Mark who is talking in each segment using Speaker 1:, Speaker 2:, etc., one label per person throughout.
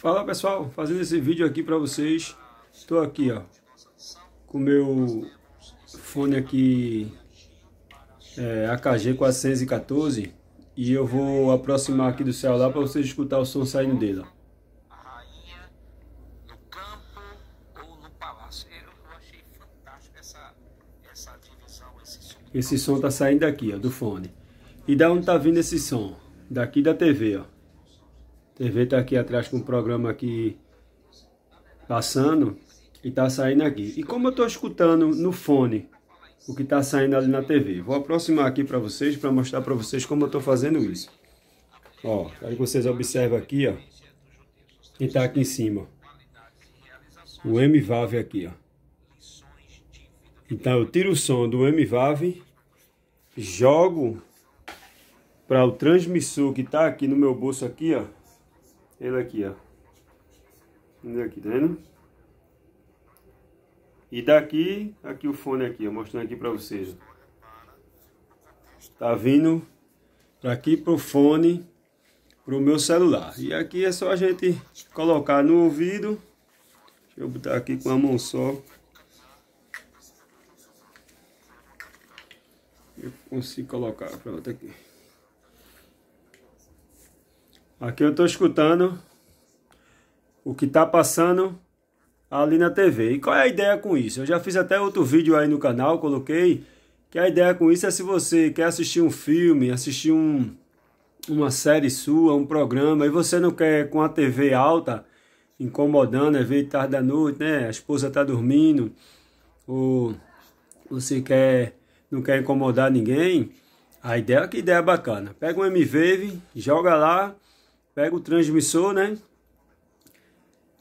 Speaker 1: Fala pessoal, fazendo esse vídeo aqui para vocês. Estou aqui, ó, com meu fone aqui é, AKG 414 e eu vou aproximar aqui do celular para vocês escutar o som saindo dele, ó. Esse som tá saindo aqui, ó, do fone. E da onde tá vindo esse som? Daqui da TV, ó. TV está aqui atrás com um programa aqui passando e está saindo aqui. E como eu estou escutando no fone o que está saindo ali na TV, vou aproximar aqui para vocês para mostrar para vocês como eu estou fazendo isso. Ó, aí vocês observam aqui, ó, e está aqui em cima. O MVAV aqui, ó. Então eu tiro o som do MVAV, jogo para o transmissor que está aqui no meu bolso aqui, ó ele aqui, ó. Ele aqui, tá vendo? E daqui, aqui o fone aqui, ó, mostrando aqui pra vocês. Tá vindo aqui pro fone, pro meu celular. E aqui é só a gente colocar no ouvido. Deixa eu botar aqui com a mão só. Eu consigo colocar, pronto, aqui. Aqui eu estou escutando o que está passando ali na TV. E qual é a ideia com isso? Eu já fiz até outro vídeo aí no canal, coloquei que a ideia com isso é se você quer assistir um filme, assistir um, uma série sua, um programa, e você não quer com a TV alta, incomodando, é ver tarde da noite, né? A esposa está dormindo, ou você quer não quer incomodar ninguém. A ideia que ideia bacana. Pega um m joga lá Pega o transmissor, né?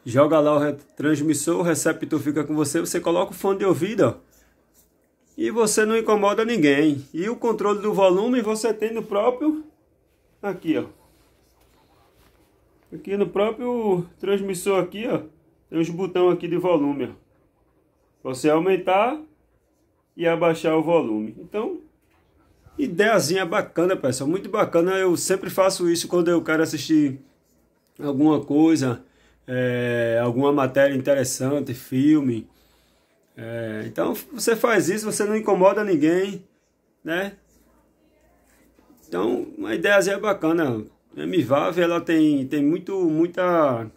Speaker 1: Joga lá o transmissor, o receptor fica com você, você coloca o fone de ouvido, ó. E você não incomoda ninguém. E o controle do volume você tem no próprio aqui, ó. Aqui no próprio transmissor aqui, ó. Tem os botão aqui de volume, ó. Você aumentar e abaixar o volume. Então, Ideiazinha bacana, pessoal, muito bacana. Eu sempre faço isso quando eu quero assistir alguma coisa, é, alguma matéria interessante, filme. É, então você faz isso, você não incomoda ninguém, né? Então uma ideiazinha bacana. A Mivave ela tem, tem muito, muita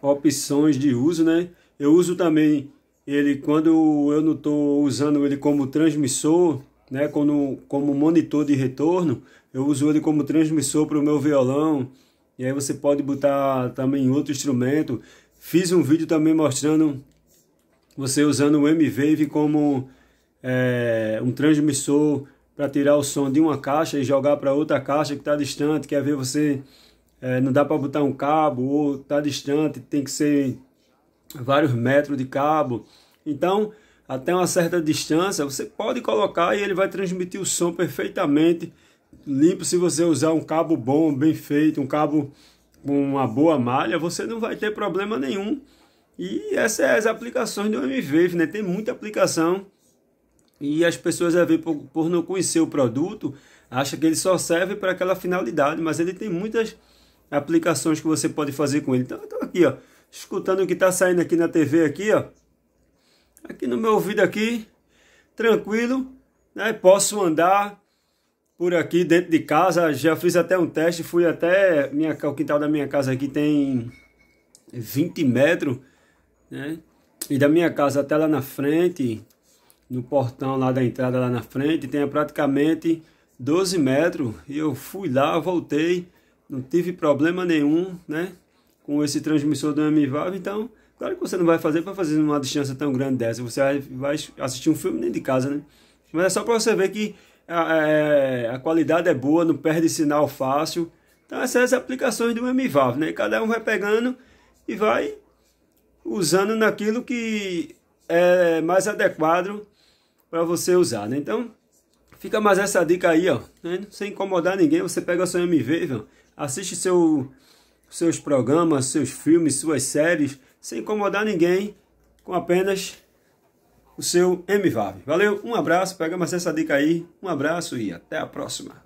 Speaker 1: opções de uso, né? Eu uso também ele quando eu não estou usando ele como transmissor, né, como, como monitor de retorno, eu uso ele como transmissor para o meu violão, e aí você pode botar também outro instrumento. Fiz um vídeo também mostrando você usando o M-Wave como é, um transmissor para tirar o som de uma caixa e jogar para outra caixa que está distante, quer ver você é, não dá para botar um cabo ou está distante, tem que ser vários metros de cabo. Então, até uma certa distância, você pode colocar e ele vai transmitir o som perfeitamente limpo. Se você usar um cabo bom, bem feito, um cabo com uma boa malha, você não vai ter problema nenhum. E essas são é as aplicações do MVV, né? Tem muita aplicação e as pessoas, por, por não conhecer o produto, acham que ele só serve para aquela finalidade, mas ele tem muitas aplicações que você pode fazer com ele. Então, eu estou aqui, ó, escutando o que está saindo aqui na TV, aqui, ó aqui no meu ouvido aqui, tranquilo, né? Posso andar por aqui dentro de casa. Já fiz até um teste, fui até minha, o quintal da minha casa aqui tem 20 metros, né? E da minha casa até lá na frente, no portão lá da entrada lá na frente, tem praticamente 12 metros. E eu fui lá, voltei, não tive problema nenhum, né? Com esse transmissor do MVAV, então Claro que você não vai fazer para fazer numa distância tão grande dessa. Você vai assistir um filme dentro de casa, né? Mas é só para você ver que a, é, a, qualidade é boa, não perde sinal fácil. Então, essas são as aplicações do MVAV, né? Cada um vai pegando e vai usando naquilo que é mais adequado para você usar, né? Então, fica mais essa dica aí, ó. Né? Sem incomodar ninguém, você pega o seu MV, viu? assiste seu, seus programas, seus filmes, suas séries, sem incomodar ninguém, com apenas o seu MVAV. Valeu, um abraço, pegamos essa dica aí, um abraço e até a próxima.